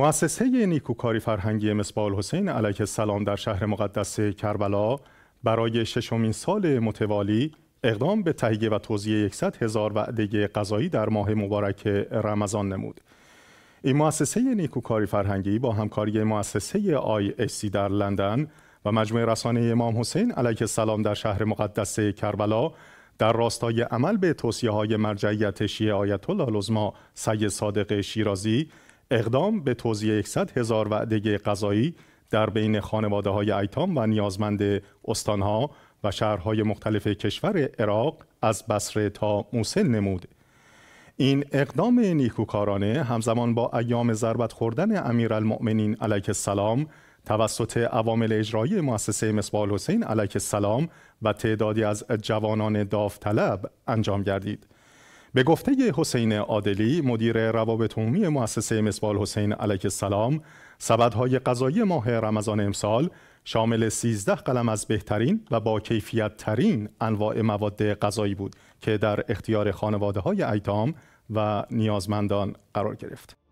مؤسسه نیکوکاری فرهنگی مصباح حسین علیه السلام در شهر مقدس کربلا برای ششمین سال متوالی اقدام به تهیه و توزیع یکصد هزار وعده غذایی در ماه مبارک رمضان نمود. این مؤسسه نیکوکاری فرهنگی با همکاری مؤسسه آی در لندن و مجموعه رسانه امام حسین علیه السلام در شهر مقدس کربلا در راستای عمل به توصیه های مرجعیت شیعه آیت الله سید صادق شیرازی اقدام به توزیع 100 هزار وعده غذایی در بین خانواده های ایتام و نیازمند استانها و شهرهای مختلف کشور عراق از بصره تا موسل نمود. این اقدام نیکوکارانه همزمان با ایام ضربت خوردن امیرالمؤمنین علیه السلام توسط عوامل اجرایی مؤسسه مصباح حسین علیه السلام و تعدادی از جوانان داوطلب انجام گردید. به گفته حسین عادلی مدیر روابط عمومی مؤسسه مسبال حسین علیه السلام سبدهای غذایی ماه رمضان امسال شامل 13 قلم از بهترین و با کیفیت ترین انواع مواد غذایی بود که در اختیار خانواده های ایتام و نیازمندان قرار گرفت.